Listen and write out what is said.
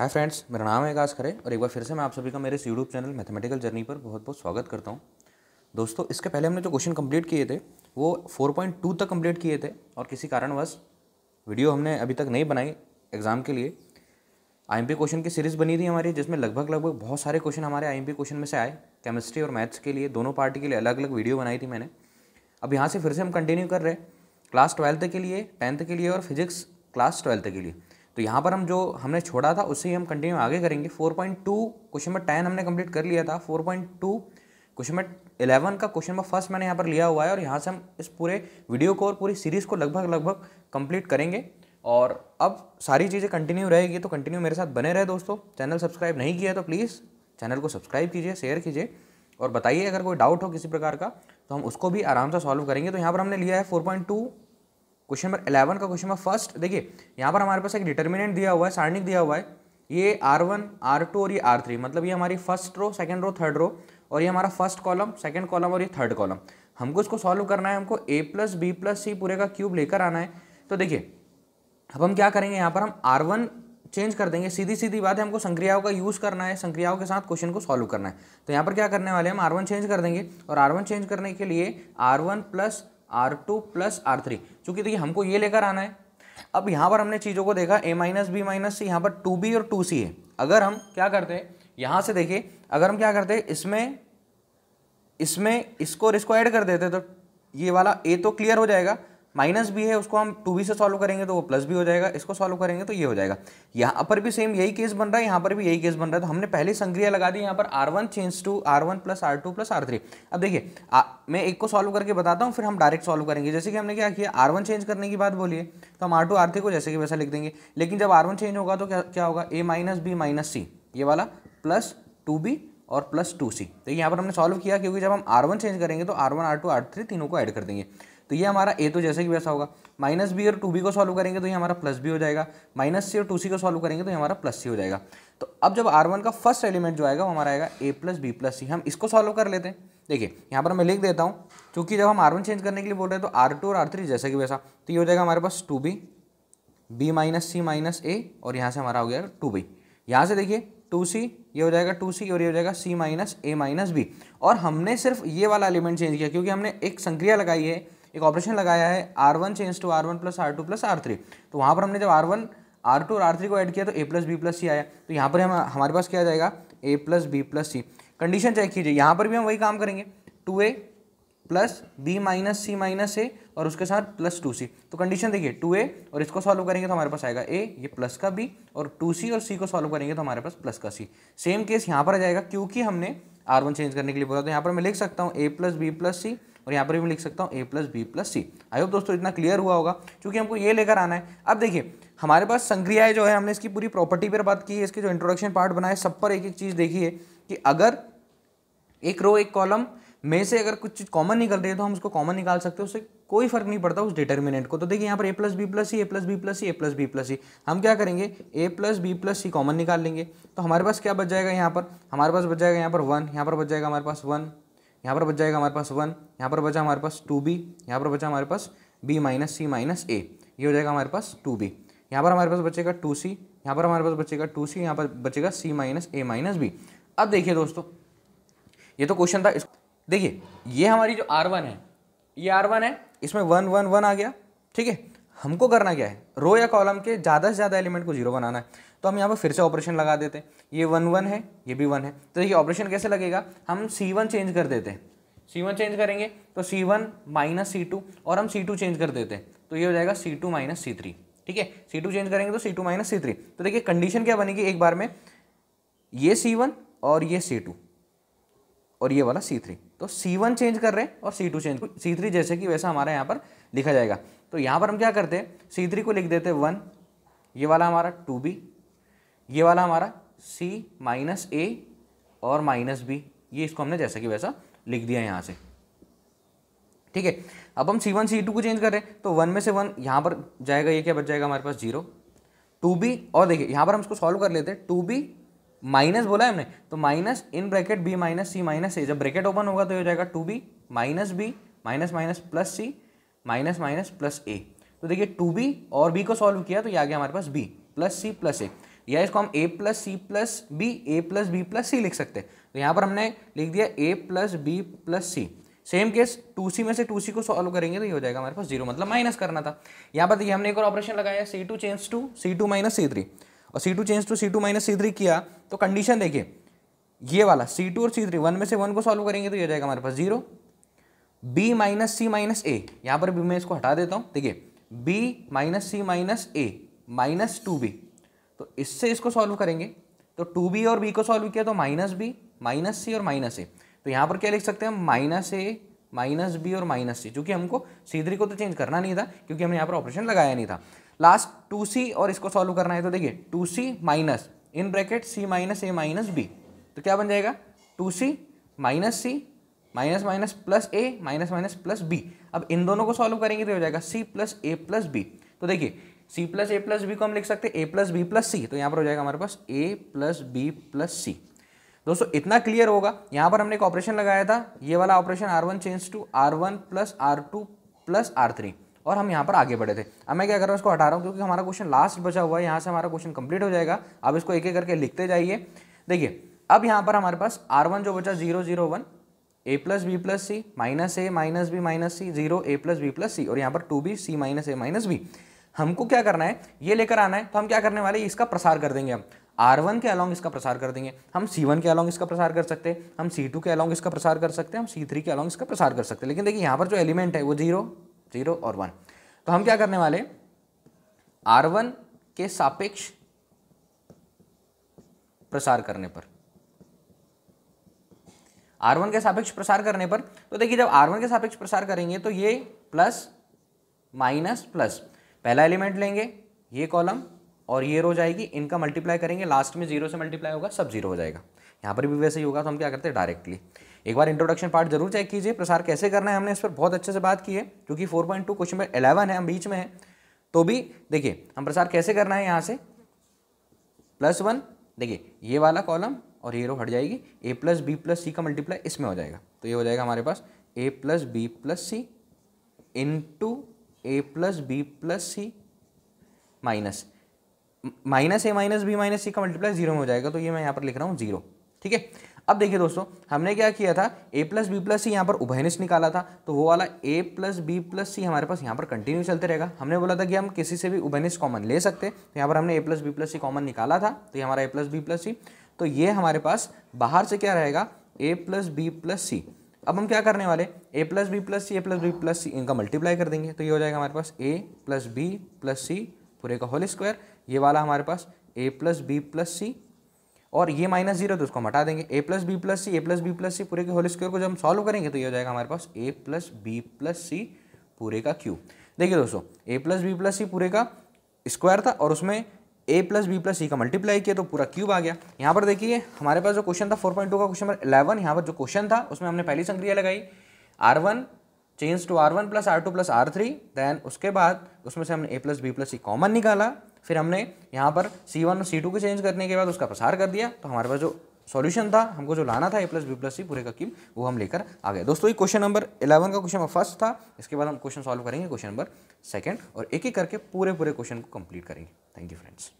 hi friends मेरा नाम है विकास खरे और एक बार फिर से मैं आप सभी का मेरे यूट्यूब चैनल मैथमेटिकल जर्नी पर बहुत बहुत स्वागत करता हूँ दोस्तों इसके पहले हमने जो क्वेश्चन कंप्लीट किए थे वो 4.2 तक कंप्लीट किए थे और किसी कारणवश वीडियो हमने अभी तक नहीं बनाई एग्ज़ाम के लिए आई क्वेश्चन की सीरीज़ बनी थी हमारी जिसमें लगभग लगभग बहुत सारे क्वेश्चन हमारे आई क्वेश्चन में से आए केमिस्ट्री और मैथ्स के लिए दोनों पार्टी के लिए अलग अलग वीडियो बनाई थी मैंने अब यहाँ से फिर से हम कंटिन्यू कर रहे क्लास ट्वेल्थ के लिए टेंथ के लिए और फिजिक्स क्लास ट्वेल्थ के लिए तो यहाँ पर हम जो हमने छोड़ा था उससे ही हम कंटिन्यू आगे करेंगे 4.2 क्वेश्चन नंबर टेन हमने कंप्लीट कर लिया था 4.2 क्वेश्चन नंबर इलेवन का क्वेश्चन नंबर फर्स्ट मैंने यहाँ पर लिया हुआ है और यहाँ से हम इस पूरे वीडियो को और पूरी सीरीज़ को लगभग लगभग कंप्लीट करेंगे और अब सारी चीज़ें कंटिन्यू रहेगी तो कंटिन्यू मेरे साथ बने रहे दोस्तों चैनल सब्सक्राइब नहीं किया तो प्लीज़ चैनल को सब्सक्राइब कीजिए शेयर कीजिए और बताइए अगर कोई डाउट हो किसी प्रकार का तो हम उसको भी आराम से सॉल्व करेंगे तो यहाँ पर हमने लिया है फोर क्वेश्चन नंबर इलेवन का क्वेश्चन नंबर फर्स्ट देखिए यहाँ पर हमारे पास एक डिटर्मिनेंट दिया हुआ है सारणिक दिया हुआ है ये आर वन आर टू और ये आर थ्री मतलब ये हमारी first row second row third row और ये हमारा फर्स्ट कॉलम सेकेंड कॉलम और ये थर्ड कॉलम हमको इसको सॉल्व करना है हमको A plus B plus C पूरे का क्यूब लेकर आना है तो देखिए अब हम क्या करेंगे यहाँ पर हम आर वन चेंज कर देंगे सीधी सीधी बात है हमको संक्रियाओं का यूज़ करना है संक्रियाओं के साथ क्वेश्चन को सॉल्व करना है तो यहाँ पर क्या करने वाले हम आर वन चेंज कर देंगे और आर वन चेंज करने के लिए R one plus R two plus R three चूंकि देखिए हमको ये लेकर आना है अब यहाँ पर हमने चीज़ों को देखा A minus B minus C यहाँ पर टू बी और टू सी है अगर हम क्या करते हैं यहाँ से देखिए अगर हम क्या करते हैं इसमें इसमें इसको और इसको ऐड कर देते तो ये वाला ए तो क्लियर हो जाएगा माइनस भी है उसको हम टू बी से सॉल्व करेंगे तो वो प्लस भी हो जाएगा इसको सॉल्व करेंगे तो ये हो जाएगा यहाँ पर भी सेम यही केस बन रहा है यहाँ पर भी यही केस बन रहा है तो हमने पहले संक्रिया लगा दी यहाँ पर R one change to R one plus R two plus R three अब देखिए मैं एक को सॉल्व करके बताता हूँ फिर हम डायरेक्ट सॉल्व करेंगे जैसे कि हमने क्या किया आर वन चेंज करने की बात बोलिए तो हम आर टू आर थ्री को जैसे कि वैसा लिख देंगे लेकिन जब आर वन चेंज होगा तो क्या क्या होगा A minus B minus C ये वाला प्लस टू बी और प्लस टू सी तो यहाँ पर हमने सॉल्व किया क्योंकि जब हम आर वन चेंज करेंगे तो R one R two R three तीनों को ऐड कर देंगे तो ये हमारा ए तो जैसे कि वैसा होगा माइनस बी और टू बी को सॉल्व करेंगे तो ये हमारा प्लस बी हो जाएगा माइनस सी और टू सी को सॉल्व करेंगे तो ये हमारा प्लस सी हो जाएगा तो अब जब आर वन का फर्स्ट एलिमेंट जो आएगा वो हमारा आएगा A plus B plus C हम इसको सॉल्व कर लेते हैं देखिए यहाँ पर मैं लिख देता हूँ क्योंकि जब हम आर वन चेंज करने के लिए बोल रहे हैं तो आर टू और आर थ्री जैसे कि वैसा तो ये हो जाएगा हमारे पास two B B minus C minus A और यहाँ से हमारा हो गया टू बी यहाँ से देखिए टू सी ये हो जाएगा टू सी और ये हो जाएगा C minus A minus B और हमने सिर्फ ये वाला एलिमेंट चेंज किया क्योंकि हमने एक संक्रिया लगाई है एक ऑपरेशन लगाया है R one change to R one plus R two plus R three तो वहाँ पर हमने जब आर वन आर टू और आर थ्री को ऐड किया तो A plus B plus C आया तो यहाँ पर हम हमारे पास क्या जाएगा A plus B plus C condition check कीजिए यहाँ पर भी हम वही काम करेंगे two A plus B minus C minus A और उसके साथ प्लस टू सी तो कंडीशन देखिए टू ए और इसको सॉल्व करेंगे तो हमारे पास आएगा ए ये प्लस का बी और टू सी और सी को सॉल्व करेंगे तो हमारे पास प्लस का सी सेम केस यहाँ पर आ जाएगा क्योंकि हमने आर वन चेंज करने के लिए बोला तो यहाँ पर मैं लिख सकता हूँ A plus B plus C और यहाँ पर भी मैं लिख सकता हूँ A plus B plus C I hope दोस्तों इतना क्लियर हुआ होगा क्योंकि हमको ये लेकर आना है अब देखिए हमारे पास संक्रियाएं जो है हमने इसकी पूरी प्रॉपर्टी पर बात की है इसके जो इंट्रोडक्शन पार्ट बनाए सब पर एक एक चीज़ देखी है कि अगर एक रो एक कॉलम में से अगर कुछ चीज़ कॉमन निकल रही है तो हम उसको कॉमन निकाल सकते हैं उससे कोई फर्क नहीं पड़ता उस डिटर्मिनेंट को तो देखिए यहाँ पर A plus B plus C A plus B plus C A plus B plus C हम क्या करेंगे A plus B plus C common निकाल लेंगे तो हमारे पास क्या बच जाएगा यहाँ पर हमारे पास बच जाएगा यहाँ पर वन यहाँ पर बच जाएगा हमारे पास वन यहाँ पर बच जाएगा हमारे पास वन यहाँ पर बचा हमारे पास टू बी यहाँ पर बचा हमारे पास B minus C minus A ये हो जाएगा हमारे पास टू बी यहाँ पर हमारे पास बचेगा टू सी यहाँ पर हमारे पास बचेगा टू सी यहाँ पर बचेगा C minus A minus B अब देखिए दोस्तों ये तो क्वेश्चन था देखिए ये हमारी जो आर वन है ये आर वन है इसमें वन वन वन आ गया ठीक है हमको करना क्या है रो या कॉलम के ज़्यादा से ज़्यादा एलिमेंट को जीरो बनाना है तो हम यहाँ पर फिर से ऑपरेशन लगा देते हैं ये वन वन है ये भी वन है तो देखिए ऑपरेशन कैसे लगेगा हम सी वन चेंज कर देते हैं सी वन चेंज करेंगे तो C one minus C two और हम सी टू चेंज कर देते हैं तो ये हो जाएगा C two minus C three ठीक है सी टू चेंज करेंगे तो C two minus C three तो देखिए कंडीशन क्या बनेगी एक बार में ये सी वन और ये सी टू और ये वाला सी थ्री तो सी वन चेंज कर रहे हैं और C two change C three जैसे कि वैसा हमारा यहाँ पर लिखा जाएगा तो यहाँ पर हम क्या करते हैं सी थ्री को लिख देते हैं वन ये वाला हमारा टू बी ये वाला हमारा सी माइनस ए और माइनस बी ये इसको हमने जैसा कि वैसा लिख दिया यहाँ से ठीक है अब हम सी वन सी टू को चेंज कर रहे हैं तो वन में से वन यहाँ पर जाएगा ये क्या बच जाएगा हमारे पास जीरो टू बी और देखिए यहाँ पर हम इसको सॉल्व कर लेते हैं टू बी माइनस बोला है हमने तो minus in bracket B minus C minus A जब ब्रैकेट ओपन होगा तो ये हो जाएगा two B minus B minus minus plus C minus minus plus A तो देखिए टू बी और बी को सॉल्व किया तो ये आ गया हमारे पास B plus C plus A या इसको हम A plus C plus B A plus B plus C लिख सकते हैं तो यहाँ पर हमने लिख दिया A plus B plus C same case two C में से टू सी को सॉल्व करेंगे तो ये हो जाएगा हमारे पास जीरो मतलब माइनस करना था यहाँ पर देखिए हमने एक और ऑपरेशन लगाया C two change to C two minus C three और C two change to C two minus C three किया तो कंडीशन देखिए ये वाला सी टू और सी थ्री वन में से वन को सॉल्व करेंगे तो ये हो जाएगा हमारे पास zero B minus C minus A यहाँ पर भी मैं इसको हटा देता हूँ देखिए B minus C minus A minus two B तो इससे इसको सॉल्व करेंगे तो टू बी और बी को सॉल्व किया तो माइनस बी माइनस सी और माइनस ए तो यहाँ पर क्या लिख सकते हैं माइनस ए माइनस बी और माइनस सी चूँकि हमको सीधरी को तो चेंज करना नहीं था क्योंकि हमने यहाँ पर ऑपरेशन लगाया नहीं था लास्ट टू सी और इसको सॉल्व करना है तो देखिए two C minus in bracket C minus A minus B तो क्या बन जाएगा two C minus C minus minus plus A minus minus plus B अब इन दोनों को सॉल्व करेंगे तो हो जाएगा C plus A plus B तो देखिए C plus A plus B को हम लिख सकते हैं A plus B plus C तो यहाँ पर हो जाएगा हमारे पास A plus B plus C दोस्तों इतना क्लियर होगा यहाँ पर हमने एक ऑपरेशन लगाया था ये वाला operation R one change to R one plus R two plus R three और हम यहाँ पर आगे बढ़े थे अब मैं क्या कर रहा हूँ इसको हटा रहा हूँ क्योंकि हमारा क्वेश्चन लास्ट बचा हुआ है यहाँ से हमारा क्वेश्चन कंप्लीट हो जाएगा अब इसको एक एक करके लिखते जाइए देखिए अब यहाँ पर हमारे पास आर वन जो बचा zero zero one A plus B plus C minus A minus B minus C zero A plus B plus C और यहाँ पर two B C minus A minus B हमको क्या करना है ये लेकर आना है तो हम क्या करने वाले इसका प्रसार कर देंगे हम आर वन के अलॉन्ग इसका प्रसार कर देंगे हम सी वन के अलॉन्ग इसका प्रसार कर सकते हैं हम सी टू के अलॉन्ग इसका प्रसार कर सकते हैं हम सी थ्री के अलॉन्ग इसका प्रसार कर सकते हैं लेकिन देखिए यहाँ पर जो एलिमेंट है वो जीरो जीरो और वन तो हम क्या करने वाले आर वन के सापेक्ष प्रसार करने पर आर वन के सापेक्ष प्रसार करने पर तो देखिए जब आर वन के सापेक्ष प्रसार करेंगे तो ये प्लस माइनस प्लस पहला एलिमेंट लेंगे ये कॉलम और ये रो जाएगी इनका मल्टीप्लाई करेंगे लास्ट में जीरो से मल्टीप्लाई होगा सब जीरो हो जाएगा यहाँ पर भी वैसे ही होगा तो हम क्या करते हैं डायरेक्टली एक बार इंट्रोडक्शन पार्ट जरूर चेक कीजिए प्रसार कैसे करना है हमने इस पर बहुत अच्छे से बात की है क्योंकि four point two question number eleven है हम बीच में हैं तो भी देखिए हम प्रसार कैसे करना है यहाँ से प्लस वन देखिए ये वाला कॉलम और ये रो हट जाएगी A plus B plus C का मल्टीप्लाई इसमें हो जाएगा तो ये हो जाएगा हमारे पास A plus B plus C into A plus B plus C minus minus A minus B minus C का मल्टीप्लाई जीरो में हो जाएगा तो ये मैं यहाँ पर लिख रहा हूँ जीरो ठीक है अब देखिए दोस्तों हमने क्या किया था A plus B plus C यहाँ पर उभयनिश निकाला था तो वो वाला A plus B plus C हमारे पास यहाँ पर कंटिन्यू चलते रहेगा हमने बोला था कि हम किसी से भी उभयनिश कॉमन ले सकते तो यहाँ पर हमने A plus B plus C common निकाला था तो ये हमारा A plus B plus C तो ये हमारे पास बाहर से क्या रहेगा A plus B plus C अब हम क्या करने वाले A plus B plus C A plus B plus C इनका मल्टीप्लाई कर देंगे तो ये हो जाएगा हमारे पास A plus B plus C पूरे का होल स्क्वायर ये वाला हमारे पास A plus B plus C और ये माइनस जीरो तो उसको हटा देंगे A plus B plus C A plus B plus C पूरे के होल स्क्वायर को जब हम सॉल्व करेंगे तो ये हो जाएगा हमारे पास A plus B plus C पूरे का क्यू देखिए दोस्तों A plus B plus C पूरे का स्क्वायर था और उसमें A plus B plus C का मल्टीप्लाई किया तो पूरा क्यूब आ गया यहाँ पर देखिए हमारे पास जो क्वेश्चन था फोर पॉइंट टू का क्वेश्चन नंबर इलेवन यहाँ पर जो क्वेश्चन था उसमें हमने पहली संक्रिया लगाई R one change to R one plus R two plus R three then उसके बाद उसमें से हमने A plus B plus C common निकाला फिर हमने यहाँ पर सी वन और सी टू को चेंज करने के बाद उसका प्रसार कर दिया तो हमारे पास जो सॉल्यूशन था हमको जो लाना था A plus B plus C पूरे का क्यूब वो हम लेकर आ गए दोस्तों ये क्वेश्चन नंबर इलेवन का क्वेश्चन फर्स्ट था इसके बाद हम क्वेश्चन सॉल्व करेंगे क्वेश्चन नंबर सेकंड और एक एक करके पूरे पूरे क्वेश्चन को कंप्लीट करेंगे थैंक यू फ्रेंड्स